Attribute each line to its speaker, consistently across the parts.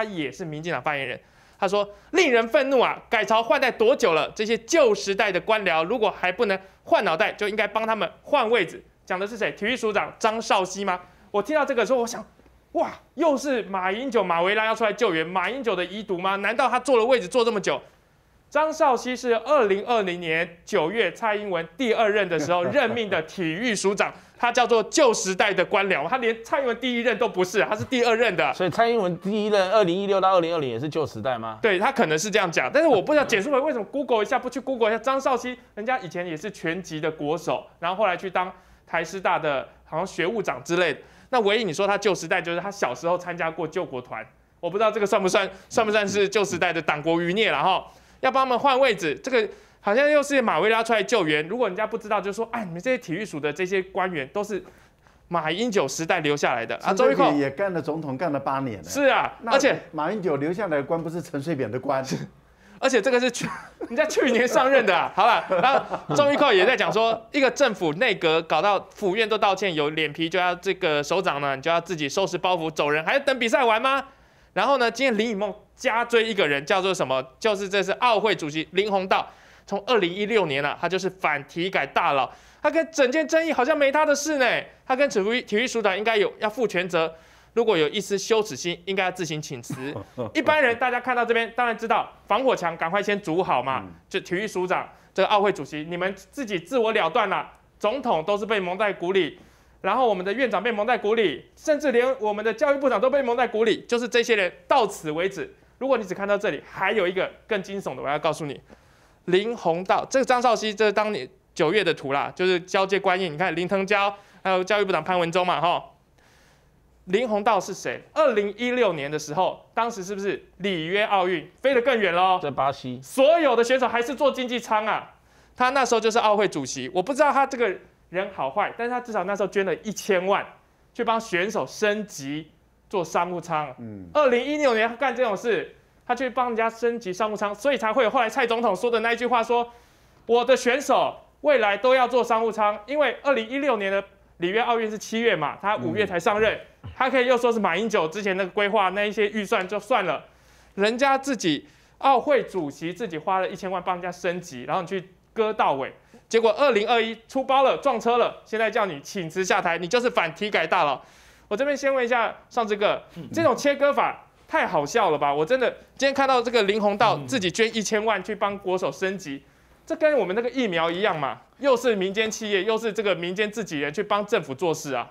Speaker 1: 他也是民进党发言人，他说：“令人愤怒啊！改朝换代多久了？这些旧时代的官僚如果还不能换脑袋，就应该帮他们换位置。”讲的是谁？体育署长张少熙吗？我听到这个时候，我想：哇，又是马英九、马维拉要出来救援？马英九的遗毒吗？难道他坐了位置坐这么久？张少熙是二零二零年九月蔡英文第二任的时候任命的体育署长，他叫做旧时代的官僚，他连蔡英文第一任都不是，他是第二任的。所以蔡英文第一任二零一六到二零二零也是旧时代吗？对他可能是这样讲，但是我不知道简书文为什么 Google 一下不去 Google 一下张少熙，人家以前也是全级的国手，然后后来去当台师大的好像学务长之类的。那唯一你说他旧时代就是他小时候参加过救国团，我不知道这个算不算算不算是旧时代的党国余孽了哈？要帮他们换位置，这个好像又是马威拉出来救援。如果人家不知道，就说：哎，你们这些体育署的这些官员都是马英九时代留下来的啊。周玉蔻也
Speaker 2: 干了总统，干了八年了。是啊，而且马英九留下来的官不是陈水扁的官，是。
Speaker 1: 而且这个是去人家去年上任的，好了。然后周玉蔻也在讲说，一个政府内阁搞到府院都道歉，有脸皮就要这个首长呢，你就要自己收拾包袱走人，还要等比赛完吗？然后呢，今天林以梦。加追一个人叫做什么？就是这次奥会主席林鸿道，从二零一六年了，他就是反体改大佬。他跟整件争议好像没他的事呢。他跟体育体育署长应该有要负全责。如果有一丝羞耻心，应该要自行请辞。一般人大家看到这边，当然知道防火墙赶快先筑好嘛。就体育署长、这个奥会主席，你们自己自我了断了。总统都是被蒙在鼓里，然后我们的院长被蒙在鼓里，甚至连我们的教育部长都被蒙在鼓里。就是这些人到此为止。如果你只看到这里，还有一个更惊悚的，我要告诉你，林鸿道，这张少熙，这是当年九月的图啦，就是交接官印。你看林腾蛟还有教育部长潘文忠嘛，哈，林鸿道是谁？二零一六年的时候，当时是不是里约奥运飞得更远喽？在巴西，所有的选手还是坐经济舱啊。他那时候就是奥会主席，我不知道他这个人好坏，但是他至少那时候捐了一千万去帮选手升级。做商务舱，嗯，二零一六年干这种事，他去帮人家升级商务舱，所以才会有后来蔡总统说的那一句话，说我的选手未来都要做商务舱，因为二零一六年的里约奥运是七月嘛，他五月才上任，他可以又说是马英九之前那个规划那一些预算就算了，人家自己奥会主席自己花了一千万帮人家升级，然后你去割到尾，结果二零二一出包了撞车了，现在叫你请辞下台，你就是反体改大佬。我这边先问一下，上这个这种切割法太好笑了吧？我真的今天看到这个林鸿道自己捐一千万去帮国手升级，这跟我们那个疫苗一样嘛？又是民间企业，又是这个民间自己人去帮政府做事啊？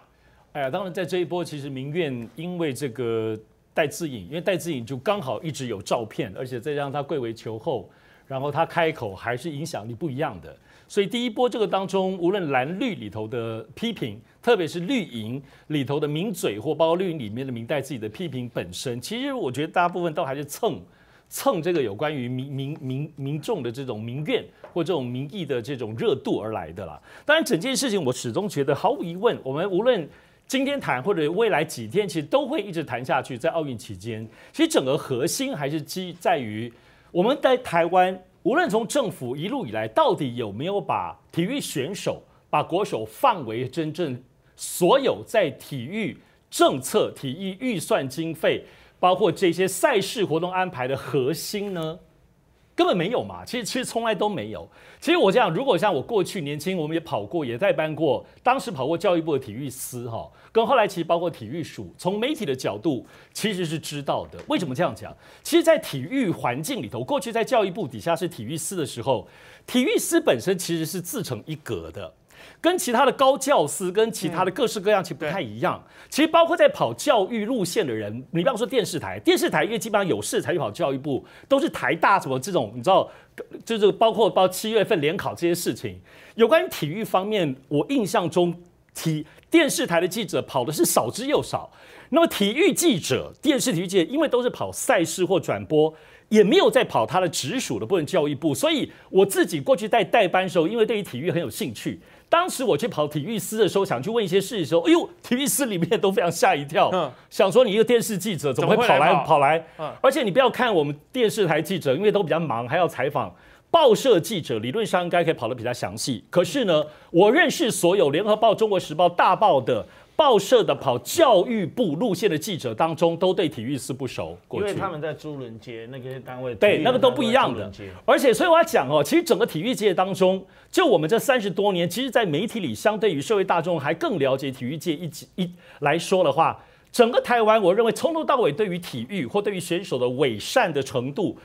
Speaker 1: 哎呀，当然在这一波，其实民怨因为这个戴志颖，因为戴志
Speaker 3: 颖就刚好一直有照片，而且再让他贵为球后，然后他开口还是影响力不一样的。所以第一波这个当中，无论蓝绿里头的批评，特别是绿营里头的名嘴，或包括绿营里面的明代自己的批评本身，其实我觉得大部分都还是蹭蹭这个有关于民民民民众的这种民怨或这种民意的这种热度而来的啦。当然，整件事情我始终觉得毫无疑问，我们无论今天谈或者未来几天，其实都会一直谈下去。在奥运期间，其实整个核心还是基在于我们在台湾。无论从政府一路以来，到底有没有把体育选手、把国手放为真正所有在体育政策、体育预算经费，包括这些赛事活动安排的核心呢？根本没有嘛，其实其实从来都没有。其实我这样，如果像我过去年轻，我们也跑过，也在班过，当时跑过教育部的体育司哈，跟后来其实包括体育署，从媒体的角度其实是知道的。为什么这样讲？其实，在体育环境里头，过去在教育部底下是体育司的时候，体育司本身其实是自成一格的。跟其他的高教师跟其他的各式各样其实不太一样。其实包括在跑教育路线的人，你不要说电视台，电视台因为基本上有事才去跑教育部，都是台大什么这种，你知道，就是包括到七月份联考这些事情。有关于体育方面，我印象中，体电视台的记者跑的是少之又少。那么体育记者，电视体育界因为都是跑赛事或转播，也没有在跑他的直属的部分教育部。所以我自己过去在代班的时候，因为对于体育很有兴趣。当时我去跑体育司的时候，想去问一些事的时候，哎呦，体育司里面都非常吓一跳，想说你一个电视记者怎么会跑来跑来？而且你不要看我们电视台记者，因为都比较忙，还要采访报社记者，理论上应该可以跑得比较详细。可是呢，我认识所有联合报、中国时报、大报的。报社的跑教育部路线的记者当中，都对体育司不熟，过去。因为他们在朱伦街那个单位，对，那个都不一样的。而且，所以我要讲哦，其实整个体育界当中，就我们这三十多年，其实在媒体里，相对于社会大众，还更了解体育界。一级一来说的话，整个台湾，我认为从头到尾，对于体育或对于选手的伪善的程度，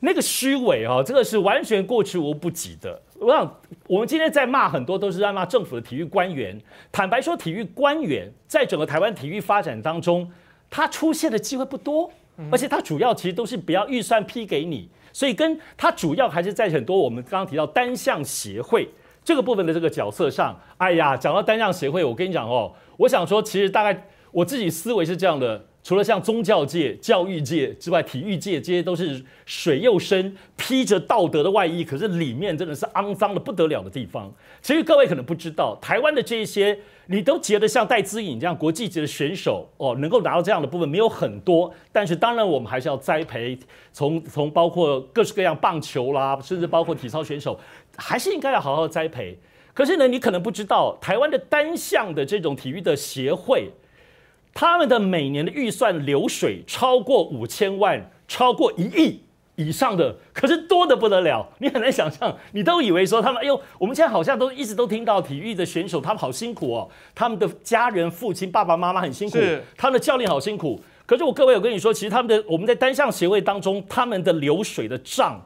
Speaker 3: 那个虚伪哦，这个是完全过去无不及的。我想，我们今天在骂很多都是在骂政府的体育官员。坦白说，体育官员在整个台湾体育发展当中，他出现的机会不多，而且他主要其实都是不要预算批给你，所以跟他主要还是在很多我们刚刚提到单项协会这个部分的这个角色上。哎呀，讲到单项协会，我跟你讲哦，我想说其实大概我自己思维是这样的。除了像宗教界、教育界之外，体育界这些都是水又深，披着道德的外衣，可是里面真的是肮脏的不得了的地方。其实各位可能不知道，台湾的这些你都觉得像戴资颖这样国际级的选手哦，能够拿到这样的部分没有很多，但是当然我们还是要栽培，从从包括各式各样棒球啦，甚至包括体操选手，还是应该要好好栽培。可是呢，你可能不知道，台湾的单项的这种体育的协会。他们的每年的预算流水超过五千万，超过一亿以上的，可是多的不得了。你很难想象，你都以为说他们，哎呦，我们现在好像都一直都听到体育的选手他们好辛苦哦，他们的家人、父亲、爸爸妈妈很辛苦，他的教练好辛苦。可是我各位，我跟你说，其实他们的我们在单项协会当中，他们的流水的账，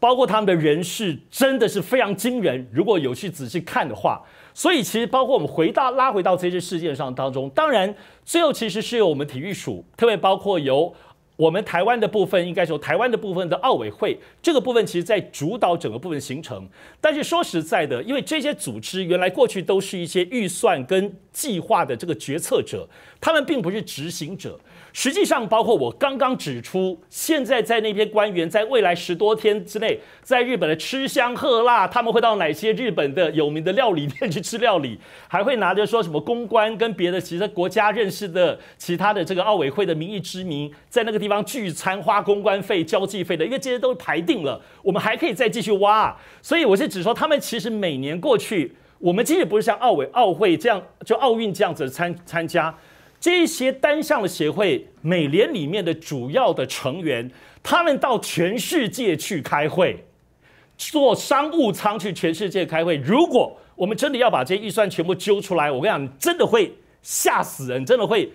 Speaker 3: 包括他们的人事，真的是非常惊人。如果有去仔细看的话。所以其实包括我们回到拉回到这些事件上当中，当然最后其实是由我们体育署，特别包括由我们台湾的部分，应该说台湾的部分的奥委会这个部分，其实在主导整个部分形成。但是说实在的，因为这些组织原来过去都是一些预算跟计划的这个决策者，他们并不是执行者。实际上，包括我刚刚指出，现在在那边官员，在未来十多天之内，在日本的吃香喝辣，他们会到哪些日本的有名的料理店去吃料理，还会拿着说什么公关，跟别的其他国家认识的其他的这个奥委会的名义之名，在那个地方聚餐，花公关费、交际费的，因为这些都排定了，我们还可以再继续挖。所以我是指说，他们其实每年过去，我们其实不是像奥委奥会这样，就奥运这样子参参加。这些单项的协会，美联里面的主要的成员，他们到全世界去开会，坐商务舱去全世界开会。如果我们真的要把这些预算全部揪出来，我跟你讲，真的会吓死人，真的会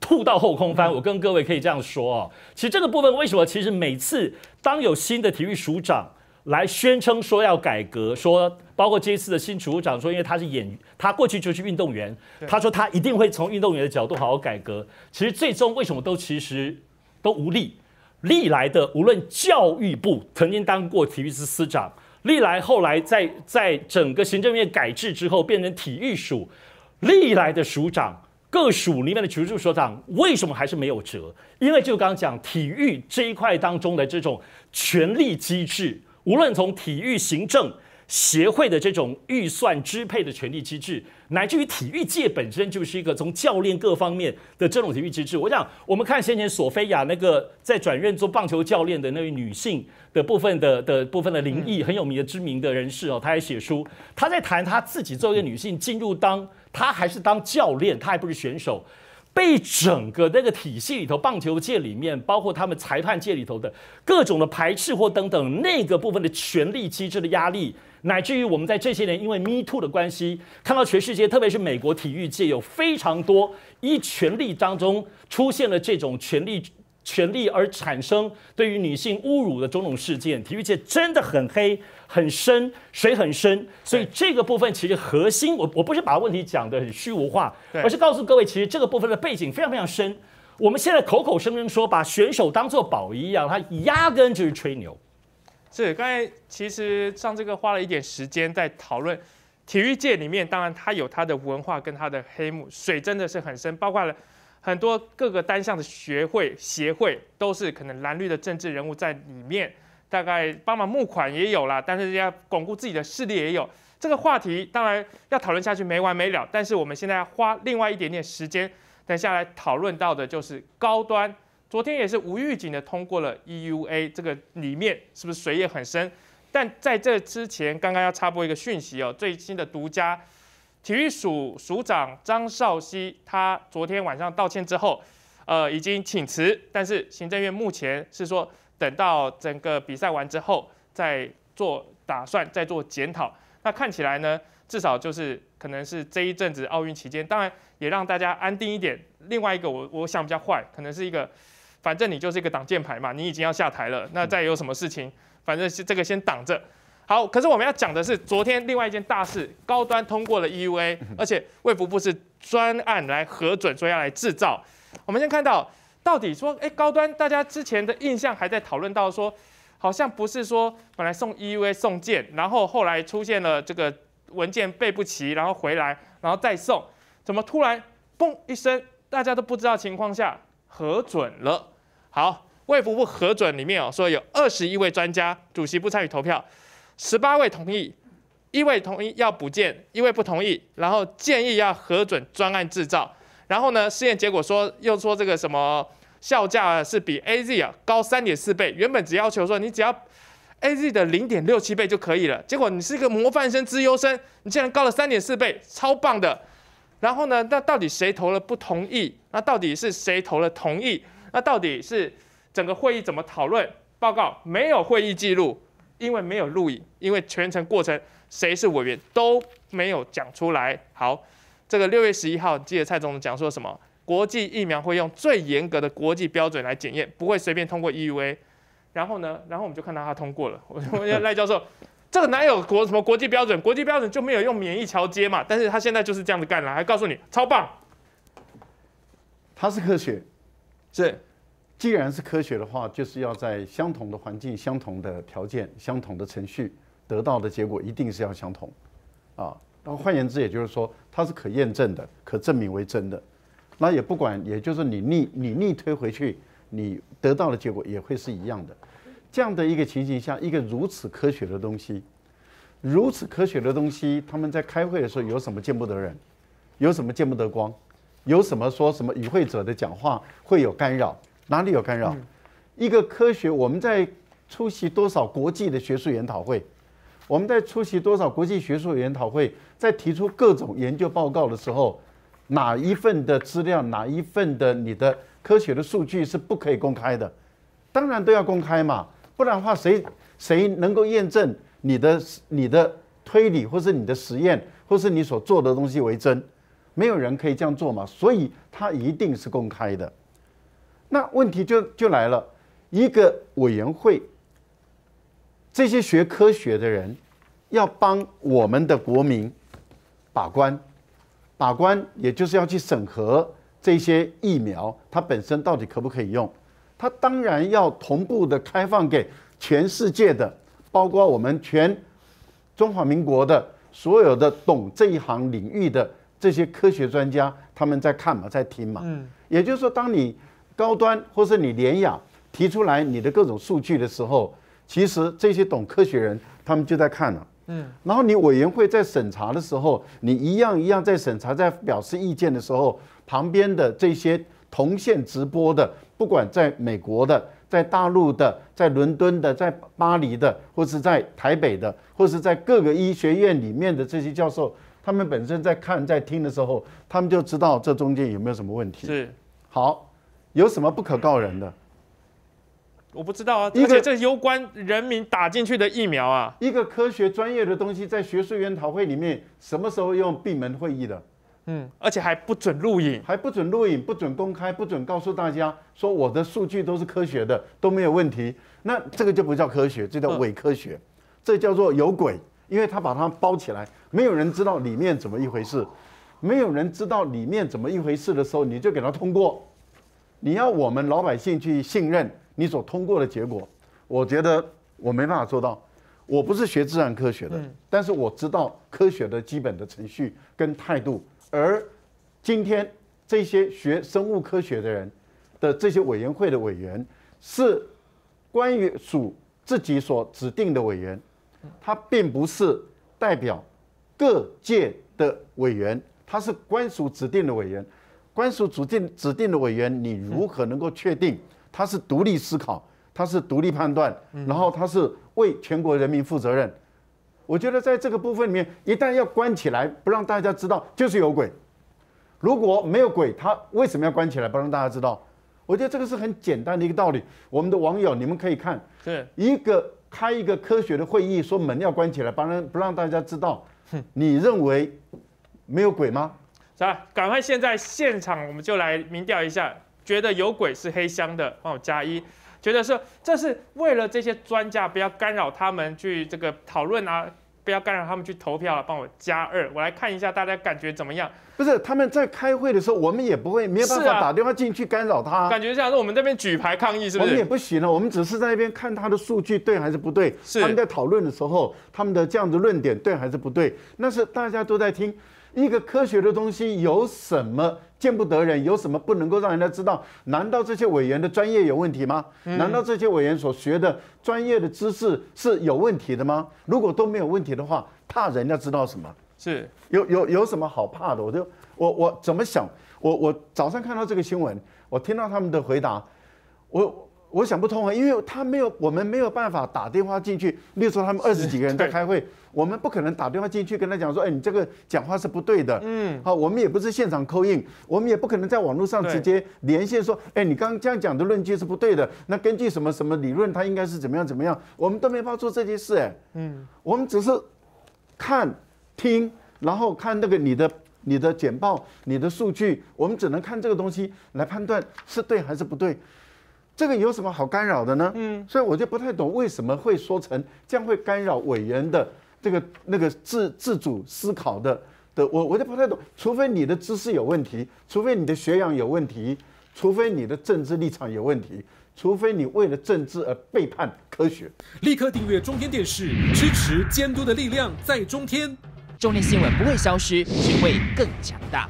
Speaker 3: 吐到后空翻。我跟各位可以这样说哦，其实这个部分为什么？其实每次当有新的体育署长。来宣称说要改革，说包括这一次的新署长说，因为他是演，他过去就是运动员，他说他一定会从运动员的角度好好改革。其实最终为什么都其实都无力，历来的无论教育部曾经当过体育司司长，历来后来在在整个行政院改制之后变成体育署，历来的署长各署里面的协助所长，为什么还是没有辙？因为就刚刚讲体育这一块当中的这种权力机制。无论从体育行政协会的这种预算支配的权力机制，乃至于体育界本身就是一个从教练各方面的这种体育机制，我想我们看先前索菲亚那个在转任做棒球教练的那位女性的部分的的部分的灵异很有名的知名的人士哦，她还写书，她在谈她自己作为一个女性进入当她还是当教练，她还不是选手。被整个那个体系里头，棒球界里面，包括他们裁判界里头的各种的排斥或等等那个部分的权力机制的压力，乃至于我们在这些年因为 Me Too 的关系，看到全世界，特别是美国体育界有非常多一权力当中出现了这种权力。权力而产生对于女性侮辱的种种事件，体育界真的很黑很深水很深，所以这个部分其实核心，我我不是把问题讲的很虚无化，而是告诉各位，其实这个部分的背景非常非常深。我们现在口口声声说把选手当
Speaker 1: 做宝一样，他压根就是吹牛。是，刚才其实上这个花了一点时间在讨论体育界里面，当然它有它的文化跟它的黑幕，水真的是很深，包括了。很多各个单项的学会协会都是可能蓝绿的政治人物在里面，大概帮忙募款也有啦，但是要巩固自己的势力也有。这个话题当然要讨论下去没完没了，但是我们现在要花另外一点点时间，等下来讨论到的就是高端。昨天也是无预警的通过了 EUA，这个里面是不是水也很深？但在这之前，刚刚要插播一个讯息哦，最新的独家。体育署署长张少熙，他昨天晚上道歉之后，呃，已经请辞，但是行政院目前是说等到整个比赛完之后再做打算，再做检讨。那看起来呢，至少就是可能是这一阵子奥运期间，当然也让大家安定一点。另外一个，我我想比较坏，可能是一个，反正你就是一个挡箭牌嘛，你已经要下台了，那再有什么事情，反正这个先挡着。好，可是我们要讲的是昨天另外一件大事，高端通过了 EUA，而且卫福部是专案来核准，所以要来制造。我们先看到到底说，哎，高端大家之前的印象还在讨论到说，好像不是说本来送 EUA 送件，然后后来出现了这个文件备不齐，然后回来，然后再送，怎么突然嘣一声，大家都不知道情况下核准了。好，卫福部核准里面哦，说有二十一位专家，主席不参与投票。十八位同意，一位同意要补建，一位不同意，然后建议要核准专案制造。然后呢，试验结果说又说这个什么效价是比 A Z 啊高三点四倍，原本只要求说你只要 A Z 的零点六七倍就可以了，结果你是一个模范生资优生，你竟然高了三点四倍，超棒的。然后呢，那到底谁投了不同意？那到底是谁投了同意？那到底是整个会议怎么讨论？报告没有会议记录。因为没有录影，因为全程过程谁是委员都没有讲出来。好，这个六月十一号，记得蔡总统讲说什么？国际疫苗会用最严格的国际标准来检验，不会随便通过 EUA。然后呢？然后我们就看到他通过了。我下赖教授，这个哪有国什么国际标准？国际标准就没有用免疫桥接嘛？但是他现在就是这样子干了，还告诉你超棒，
Speaker 2: 他是科学，是。既然是科学的话，就是要在相同的环境、相同的条件、相同的程序得到的结果一定是要相同，啊，那换言之，也就是说它是可验证的、可证明为真的。那也不管，也就是你逆你逆推回去，你得到的结果也会是一样的。这样的一个情形下，一个如此科学的东西，如此科学的东西，他们在开会的时候有什么见不得人，有什么见不得光，有什么说什么与会者的讲话会有干扰？哪里有干扰？一个科学，我们在出席多少国际的学术研讨会，我们在出席多少国际学术研讨会，在提出各种研究报告的时候，哪一份的资料，哪一份的你的科学的数据是不可以公开的？当然都要公开嘛，不然的话，谁谁能够验证你的你的推理，或是你的实验，或是你所做的东西为真？没有人可以这样做嘛，所以它一定是公开的。那问题就就来了，一个委员会，这些学科学的人要帮我们的国民把关，把关也就是要去审核这些疫苗，它本身到底可不可以用？它当然要同步的开放给全世界的，包括我们全中华民国的所有的懂这一行领域的这些科学专家，他们在看嘛，在听嘛。嗯，也就是说，当你。高端或是你连雅提出来你的各种数据的时候，其实这些懂科学人他们就在看了，嗯，然后你委员会在审查的时候，你一样一样在审查，在表示意见的时候，旁边的这些同线直播的，不管在美国的，在大陆的，在伦敦的，在巴黎的，或是在台北的，或是在各个医学院里面的这些教授，他们本身在看在听的时候，他们就知道这中间有没有什么问题。是好。有什么不可告人的？
Speaker 1: 我不知道啊，而且这
Speaker 2: 攸关人民打进去的疫苗啊，一个科学专业的东西，在学术研讨会里面什么时候用闭门会议的？嗯，而且还不准录影，还不准录影，不准公开，不准告诉大家说我的数据都是科学的，都没有问题。那这个就不叫科学，这叫伪科学，这叫做有鬼，因为他把它包起来，没有人知道里面怎么一回事，没有人知道里面怎么一回事的时候，你就给他通过。你要我们老百姓去信任你所通过的结果，我觉得我没办法做到。我不是学自然科学的，但是我知道科学的基本的程序跟态度。而今天这些学生物科学的人的这些委员会的委员，是关于属自己所指定的委员，他并不是代表各界的委员，他是官属指定的委员。官署指定指定的委员，你如何能够确定他是独立思考，他是独立判断，然后他是为全国人民负责任？我觉得在这个部分里面，一旦要关起来，不让大家知道，就是有鬼。如果没有鬼，他为什么要关起来，不让大家知道？我觉得这个是很简单的一个道理。我们的网友，你们可以看，对，一个开一个科学的会议，说门要关起来，不让不让大家知道，你认为没有鬼吗？赶快现
Speaker 1: 在现场，我们就来民调一下，觉得有鬼是黑箱的，帮我加一；觉得说这是为了这些专家不要干扰他们去这个讨论啊，不要干扰他们去投票了，帮我加二。我来看一下大家感觉怎么样？
Speaker 2: 不是他们在开会的时候，我们也不会没有办法打电话进去干扰他。感
Speaker 1: 觉像是我们这边举牌抗议是？我们也不
Speaker 2: 行了，我们只是在那边看他的数据对还是不对？他们在讨论的时候，他们的这样的论点对还是不对？那是大家都在听。一个科学的东西有什么见不得人？有什么不能够让人家知道？难道这些委员的专业有问题吗？难道这些委员所学的专业的知识是有问题的吗？如果都没有问题的话，怕人家知道什么？是有有有什么好怕的？我就我我怎么想？我我早上看到这个新闻，我听到他们的回答，我。我想不通啊，因为他没有，我们没有办法打电话进去。例如说他们二十几个人在开会，我们不可能打电话进去跟他讲说：“哎，你这个讲话是不对的。”嗯，好，我们也不是现场扣印，我们也不可能在网络上直接连线说：“哎，你刚刚这样讲的论据是不对的。”那根据什么什么理论，他应该是怎么样怎么样，我们都没法做这件事。哎，嗯，我们只是看听，然后看那个你的你的简报、你的数据，我们只能看这个东西来判断是对还是不对。这个有什么好干扰的呢？嗯，所以我就不太懂为什么会说成这样会干扰委员的这个那个自自主思考的的，我我就不太懂。除非你的知识有问题，除非你的学养有问题，除非你的政治立场有问题，除非你为了政治而背叛科学。
Speaker 1: 立刻订阅中天电视，支持监督的力量
Speaker 3: 在中天，中天新闻不会消失，只会更强大。